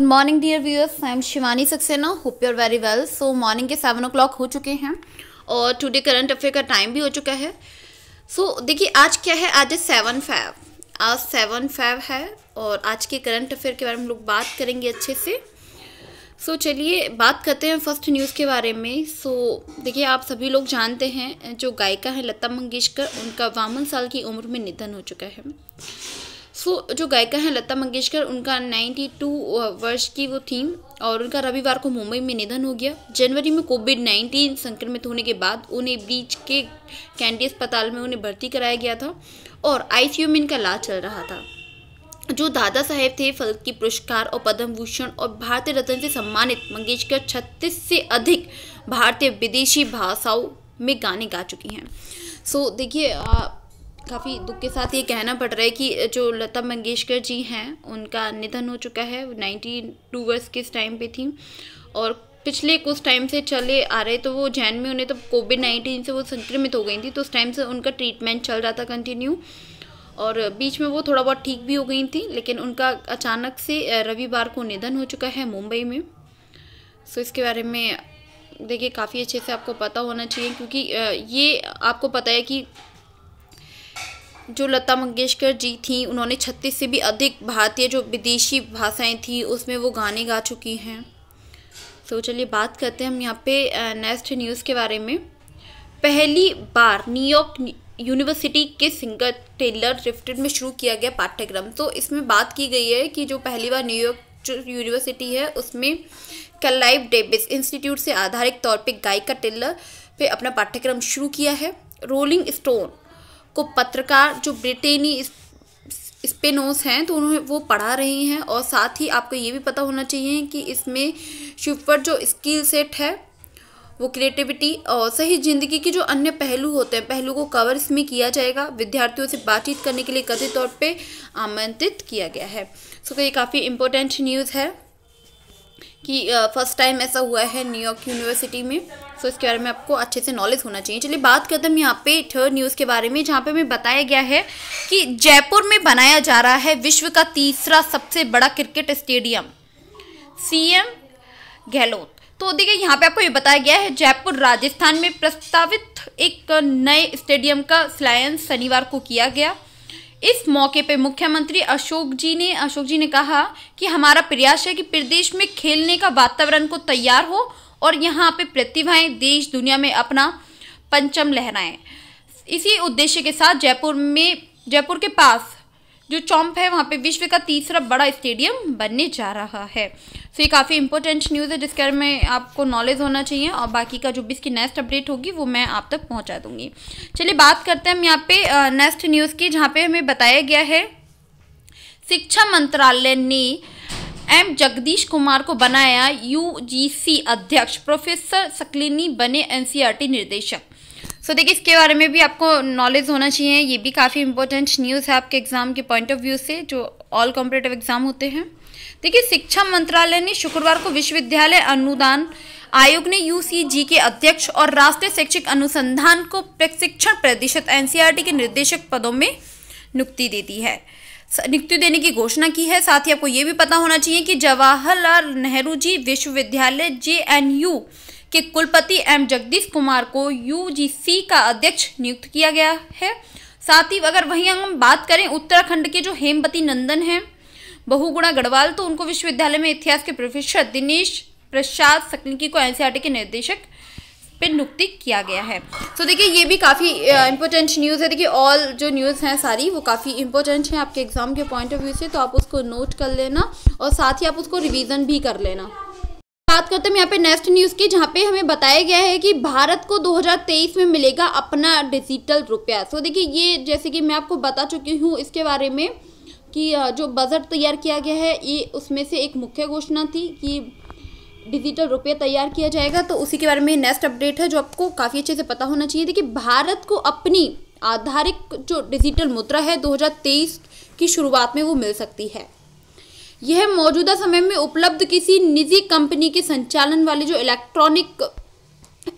good morning dear viewers I am Shivani Saksena hope are very well so morning के seven O हो चुके हैं और टुडे करंट अफेयर का टाइम भी हो चुका है सो so, देखिए आज क्या है आज है सेवन फाइव आज सेवन फाइव है और आज के करंट अफेयर के बारे में हम लोग बात करेंगे अच्छे से सो so, चलिए बात करते हैं फर्स्ट न्यूज़ के बारे में सो so, देखिए आप सभी लोग जानते हैं जो गायिका हैं लता मंगेशकर उनका बावन साल की उम्र में निधन हो चुका है सो so, जो गायिका हैं लता मंगेशकर उनका 92 वर्ष की वो थी और उनका रविवार को मुंबई में निधन हो गया जनवरी में कोविड 19 संक्रमित होने के बाद उन्हें बीच के कैंडी अस्पताल में उन्हें भर्ती कराया गया था और आईसीयू में इनका इलाज चल रहा था जो दादा साहेब थे फल की पुरस्कार और पद्म भूषण और भारतीय रत्न से सम्मानित मंगेशकर छत्तीस से अधिक भारतीय विदेशी भाषाओं में गाने गा चुकी हैं सो so, देखिए काफ़ी दुख के साथ ये कहना पड़ रहा है कि जो लता मंगेशकर जी हैं उनका निधन हो चुका है नाइन्टी टू वर्स के इस टाइम पे थी और पिछले कुछ टाइम से चले आ रहे तो वो जैन में उन्हें तो कोविड नाइन्टीन से वो संक्रमित हो गई थी तो उस टाइम से उनका ट्रीटमेंट चल रहा था कंटिन्यू और बीच में वो थोड़ा बहुत ठीक भी हो गई थी लेकिन उनका अचानक से रविवार को निधन हो चुका है मुंबई में सो इसके बारे में देखिए काफ़ी अच्छे से आपको पता होना चाहिए क्योंकि ये आपको पता है कि जो लता मंगेशकर जी थी उन्होंने छत्तीस से भी अधिक भारतीय जो विदेशी भाषाएं थी उसमें वो गाने गा चुकी हैं तो चलिए बात करते हैं हम यहाँ पे नेक्स्ट न्यूज़ के बारे में पहली बार न्यूयॉर्क यूनिवर्सिटी के सिंगर टेलर रिफ्टेड में शुरू किया गया पाठ्यक्रम तो इसमें बात की गई है कि जो पहली बार न्यूयॉर्क जो यूनिवर्सिटी है उसमें कलाइव डेबिस इंस्टीट्यूट से आधारित तौर पर गायिका टेलर पे अपना पाठ्यक्रम शुरू किया है रोलिंग स्टोन को पत्रकार जो ब्रिटेनी स्पेनोस हैं तो उन्हें वो पढ़ा रही हैं और साथ ही आपको ये भी पता होना चाहिए कि इसमें शिव पर जो स्किल सेट है वो क्रिएटिविटी और सही जिंदगी के जो अन्य पहलू होते हैं पहलू को कवर इसमें किया जाएगा विद्यार्थियों से बातचीत करने के लिए कथित तौर पे आमंत्रित किया गया है सो तो ये काफ़ी इम्पोर्टेंट न्यूज़ है कि फ़र्स्ट टाइम ऐसा हुआ है न्यूयॉर्क यूनिवर्सिटी में सो तो इसके बारे में आपको अच्छे से नॉलेज होना चाहिए चलिए बात करते हैं यहाँ पे थर्ड न्यूज़ के बारे में जहाँ पे हमें बताया गया है कि जयपुर में बनाया जा रहा है विश्व का तीसरा सबसे बड़ा क्रिकेट स्टेडियम सीएम गहलोत तो देखिए यहाँ पे आपको ये बताया गया है जयपुर राजस्थान में प्रस्तावित एक नए स्टेडियम का शिलान्यास शनिवार को किया गया इस मौके पर मुख्यमंत्री अशोक जी ने अशोक जी ने कहा कि हमारा प्रयास है कि प्रदेश में खेलने का वातावरण को तैयार हो और यहाँ पे प्रतिभाएं देश दुनिया में अपना पंचम लहराएं इसी उद्देश्य के साथ जयपुर में जयपुर के पास जो चौंप है वहाँ पे विश्व का तीसरा बड़ा स्टेडियम बनने जा रहा है सो ये काफ़ी इंपॉर्टेंट न्यूज़ है जिसके बारे में आपको नॉलेज होना चाहिए और बाकी का जो भी इसकी नेक्स्ट अपडेट होगी वो मैं आप तक पहुँचा दूँगी चलिए बात करते हैं हम यहाँ पे नेक्स्ट न्यूज़ की जहाँ पर हमें बताया गया है शिक्षा मंत्रालय ने एम जगदीश कुमार को बनाया यूजीसी अध्यक्ष प्रोफेसर सकलिनी बने एनसीईआरटी e निर्देशक सो so, देखिए इसके बारे में भी आपको नॉलेज होना चाहिए ये भी काफ़ी इंपॉर्टेंट न्यूज़ है आपके एग्ज़ाम के पॉइंट ऑफ व्यू से जो ऑल कॉम्पिटेटिव एग्ज़ाम होते हैं देखिए शिक्षा मंत्रालय ने शुक्रवार को विश्वविद्यालय अनुदान आयोग ने यूसीजी के अध्यक्ष और राष्ट्रीय शैक्षिक अनुसंधान को प्रशिक्षण प्रतिशत एनसीईआरटी e के निर्देशक पदों में नियुक्ति दे दी है नियुक्ति देने की घोषणा की है साथ ही आपको ये भी पता होना चाहिए कि जवाहरलाल नेहरू जी विश्वविद्यालय जे के कुलपति एम जगदीश कुमार को यू का अध्यक्ष नियुक्त किया गया है साथ ही अगर वहीं हम बात करें उत्तराखंड के जो हेमवती नंदन हैं बहुगुणा गढ़वाल तो उनको विश्वविद्यालय में इतिहास के प्रोफेसर दिनेश प्रसाद सकलिकी को एनसीईआरटी के निर्देशक पे नियुक्ति किया गया है तो so, देखिए ये भी काफ़ी इंपॉर्टेंट न्यूज़ है देखिए ऑल जो न्यूज़ हैं सारी वो काफ़ी इंपॉर्टेंट हैं आपके एग्ज़ाम के पॉइंट ऑफ व्यू से तो आप उसको नोट कर लेना और साथ ही आप उसको रिविजन भी कर लेना बात करते हैं यहाँ पे नेक्स्ट न्यूज़ की जहाँ पे हमें बताया गया है कि भारत को 2023 में मिलेगा अपना डिजिटल रुपया सो तो देखिए ये जैसे कि मैं आपको बता चुकी हूँ इसके बारे में कि जो बजट तैयार किया गया है ये उसमें से एक मुख्य घोषणा थी कि डिजिटल रुपये तैयार किया जाएगा तो उसी के बारे में नेक्स्ट अपडेट है जो आपको काफ़ी अच्छे से पता होना चाहिए देखिए भारत को अपनी आधारित जो डिजिटल मुद्रा है 2023 की शुरुआत में वो मिल सकती है यह मौजूदा समय में उपलब्ध किसी निजी कंपनी के संचालन वाले जो इलेक्ट्रॉनिक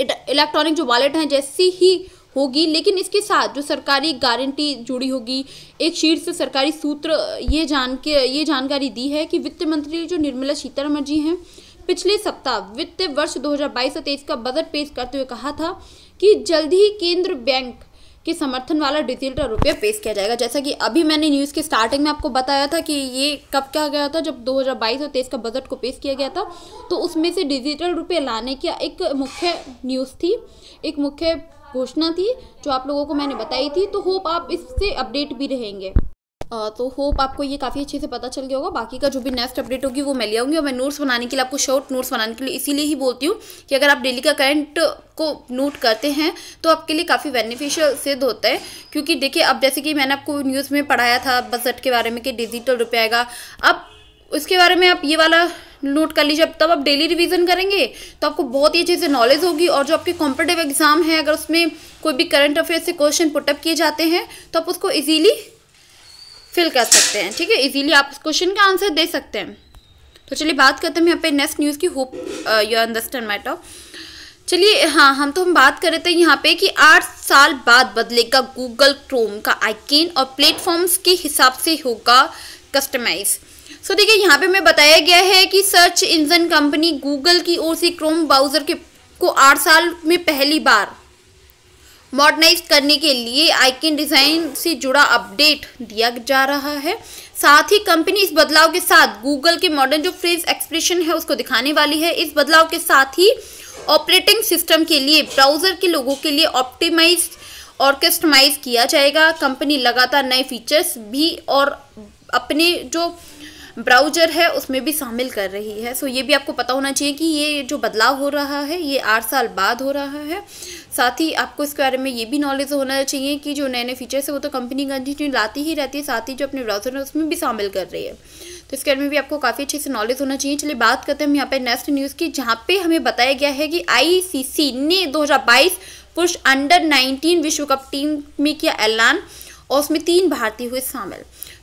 इलेक्ट्रॉनिक जो वॉलेट हैं जैसी ही होगी लेकिन इसके साथ जो सरकारी गारंटी जुड़ी होगी एक शीर्ष सरकारी सूत्र ये जान के ये जानकारी दी है कि वित्त मंत्री जो निर्मला सीतारमण जी हैं पिछले सप्ताह वित्त वर्ष 2022-23 का बजट पेश करते हुए कहा था कि जल्द ही केंद्र बैंक के समर्थन वाला डिजिटल रुपया पेश किया जाएगा जैसा कि अभी मैंने न्यूज़ के स्टार्टिंग में आपको बताया था कि ये कब कहा गया था जब 2022 और तेईस का बजट को पेश किया गया था तो उसमें से डिजिटल रुपये लाने की एक मुख्य न्यूज़ थी एक मुख्य घोषणा थी जो आप लोगों को मैंने बताई थी तो होप आप इससे अपडेट भी रहेंगे तो होप आपको ये काफ़ी अच्छे से पता चल गया होगा बाकी का जो भी नेक्स्ट अपडेट होगी वो मैं ले आऊँगी और मैं नोट्स बनाने के लिए आपको शॉर्ट नोट्स बनाने के लिए इसीलिए ही बोलती हूँ कि अगर आप डेली का करंट को नोट करते हैं तो आपके लिए काफ़ी बेनिफिशियल सिद्ध होता है क्योंकि देखिए अब जैसे कि मैंने आपको न्यूज़ में पढ़ाया था बजट के बारे में कि डिजिटल रुपये आएगा अब उसके बारे में आप ये वाला नोट कर लीजिए तब आप डेली रिवीजन करेंगे तो आपको बहुत ही चीज़ें से नॉलेज होगी और जो आपके कॉम्पिटेटिव एग्जाम है अगर उसमें कोई भी करंट अफेयर से क्वेश्चन पुटअप किए जाते हैं तो आप उसको ईजीली फिल कर सकते हैं ठीक है इजीली आप उस क्वेश्चन का आंसर दे सकते हैं तो चलिए बात करते हैं यहाँ पे नेक्स्ट न्यूज़ की होप यू अंडरस्टैंड माई चलिए हाँ हम तो हम बात कर रहे थे यहाँ पे कि आठ साल बाद बदलेगा गूगल क्रोम का आइकिन और प्लेटफॉर्म्स के हिसाब से होगा कस्टमाइज़ सो देखिए यहाँ पे मैं बताया गया है कि सर्च इंजन कंपनी गूगल की ओर से क्रोम ब्राउज़र के को आठ साल में पहली बार मॉडर्नाइज करने के लिए आइकन डिज़ाइन से जुड़ा अपडेट दिया जा रहा है साथ ही कंपनी इस बदलाव के साथ गूगल के मॉडर्न जो फ्रेज एक्सप्रेशन है उसको दिखाने वाली है इस बदलाव के साथ ही ऑपरेटिंग सिस्टम के लिए ब्राउज़र के लोगों के लिए ऑप्टिमाइज और कस्टमाइज किया जाएगा कंपनी लगातार नए फीचर्स भी और अपने जो ब्राउजर है उसमें भी शामिल कर रही है सो ये भी आपको पता होना चाहिए कि ये जो बदलाव हो रहा है ये आठ साल बाद हो रहा है साथ ही आपको इसके बारे में ये भी नॉलेज होना चाहिए कि जो नए नए फीचर्स है वो तो कंपनी कंटिन्यू लाती ही रहती है साथ ही जो अपने ब्राउजर है उसमें भी शामिल कर रही है तो इसके बारे में भी आपको काफ़ी अच्छे से नॉलेज होना चाहिए चलिए बात करते हैं हम यहाँ पर नेक्स्ट न्यूज़ की जहाँ पे हमें बताया गया है कि आई ने दो पुरुष अंडर नाइनटीन विश्व कप टीम में किया ऐलान और उसमें तीन भारतीय हुए शामिल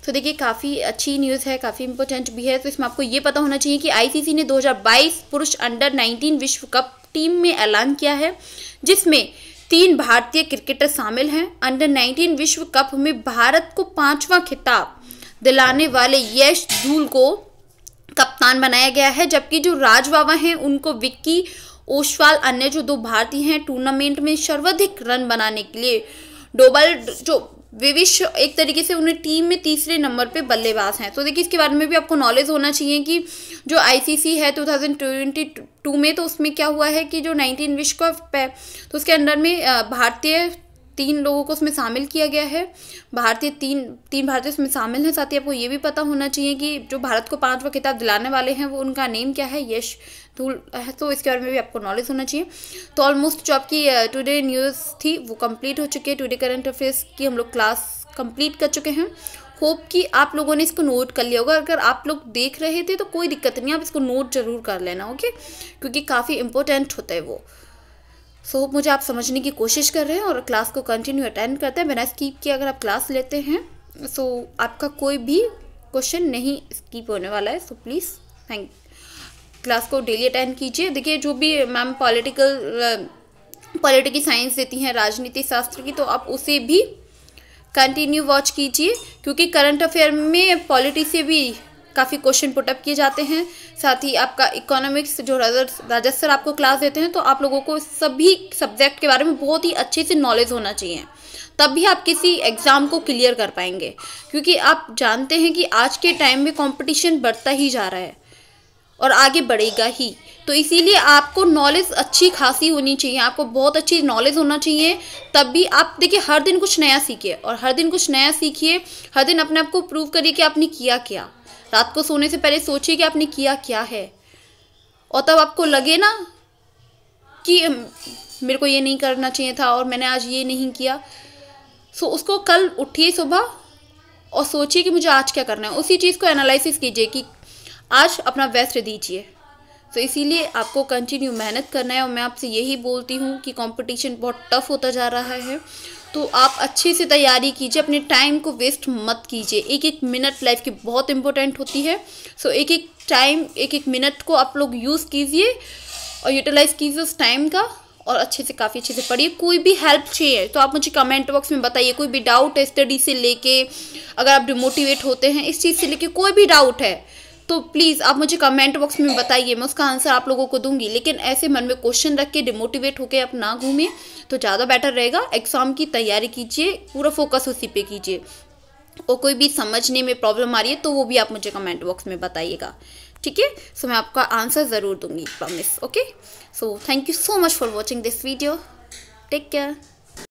तो देखिए काफ़ी अच्छी न्यूज़ है काफ़ी इंपॉर्टेंट भी है तो इसमें आपको ये पता होना चाहिए कि आईसीसी ने 2022 पुरुष अंडर 19 विश्व कप टीम में ऐलान किया है जिसमें तीन भारतीय क्रिकेटर शामिल हैं अंडर 19 विश्व कप में भारत को पांचवा खिताब दिलाने वाले यश धूल को कप्तान बनाया गया है जबकि जो राज बाबा हैं उनको विक्की ओशवाल अन्य जो दो भारतीय हैं टूर्नामेंट में सर्वाधिक रन बनाने के लिए डोबल जो विविश एक तरीके से उन्हें टीम में तीसरे नंबर पे बल्लेबाज हैं तो देखिए इसके बारे में भी आपको नॉलेज होना चाहिए कि जो आईसीसी है 2022 में तो उसमें क्या हुआ है कि जो 19 विश्व कप है तो उसके अंडर में भारतीय तीन लोगों को उसमें शामिल किया गया है भारतीय तीन तीन भारतीय उसमें शामिल हैं साथ ही आपको ये भी पता होना चाहिए कि जो भारत को पाँचवा किताब दिलाने वाले हैं वो उनका नेम क्या है यश धूल है तो इसके बारे में भी आपको नॉलेज होना चाहिए तो ऑलमोस्ट जो आपकी टुडे न्यूज़ थी वो कम्प्लीट हो चुकी है टुडे करंट अफेयर्स की हम लोग क्लास कंप्लीट कर चुके हैं होप कि आप लोगों ने इसको नोट कर लिया होगा अगर आप लोग देख रहे थे तो कोई दिक्कत नहीं आप इसको नोट जरूर कर लेना ओके क्योंकि काफ़ी इंपॉर्टेंट होता है वो सो so, मुझे आप समझने की कोशिश कर रहे हैं और क्लास को कंटिन्यू अटेंड करते हैं बिना स्कीप किए अगर आप क्लास लेते हैं सो so, आपका कोई भी क्वेश्चन नहीं स्कीप होने वाला है सो प्लीज़ थैंक क्लास को डेली अटेंड कीजिए देखिए जो भी मैम पॉलिटिकल पॉलिटिकल साइंस देती हैं राजनीति शास्त्र की तो आप उसे भी कंटिन्यू वॉच कीजिए क्योंकि करंट अफेयर में पॉलिटी से भी काफ़ी क्वेश्चन पुटअप किए जाते हैं साथ ही आपका इकोनॉमिक्स जो राजस्व सर आपको क्लास देते हैं तो आप लोगों को सभी सब्जेक्ट के बारे में बहुत ही अच्छे से नॉलेज होना चाहिए तब भी आप किसी एग्ज़ाम को क्लियर कर पाएंगे क्योंकि आप जानते हैं कि आज के टाइम में कॉम्पिटिशन बढ़ता ही जा रहा है और आगे बढ़ेगा ही तो इसीलिए आपको नॉलेज अच्छी खासी होनी चाहिए आपको बहुत अच्छी नॉलेज होना चाहिए तब भी आप देखिए हर दिन कुछ नया सीखिए और हर दिन कुछ नया सीखिए हर दिन अपने आप को प्रूव करिए कि आपने किया क्या रात को सोने से पहले सोचिए कि आपने किया क्या है और तब आपको लगे ना कि मेरे को ये नहीं करना चाहिए था और मैंने आज ये नहीं किया सो उसको कल उठिए सुबह और सोचिए कि मुझे आज क्या करना है उसी चीज़ को एनालिसिस कीजिए कि आज अपना बेस्ट दीजिए तो इसीलिए आपको कंटिन्यू मेहनत करना है और मैं आपसे यही बोलती हूँ कि कंपटीशन बहुत टफ होता जा रहा है तो आप अच्छे से तैयारी कीजिए अपने टाइम को वेस्ट मत कीजिए एक एक मिनट लाइफ की बहुत इंपॉर्टेंट होती है सो so, एक एक टाइम एक एक मिनट को आप लोग यूज़ कीजिए और यूटिलाइज कीजिए उस टाइम का और अच्छे से काफ़ी अच्छे से पढ़िए कोई भी हेल्प चाहिए तो आप मुझे कमेंट बॉक्स में बताइए कोई भी डाउट है स्टडी से लेके अगर आप डिमोटिवेट होते हैं इस चीज़ से लेके कोई भी डाउट है तो प्लीज़ आप मुझे कमेंट बॉक्स में बताइए मैं उसका आंसर आप लोगों को दूंगी लेकिन ऐसे मन में क्वेश्चन रख के डिमोटिवेट होकर आप ना घूमें तो ज़्यादा बेटर रहेगा एग्ज़ाम की तैयारी कीजिए पूरा फोकस उसी पे कीजिए और कोई भी समझने में प्रॉब्लम आ रही है तो वो भी आप मुझे कमेंट बॉक्स में बताइएगा ठीक है सो मैं आपका आंसर ज़रूर दूंगी promise okay so thank you so much for watching this video take care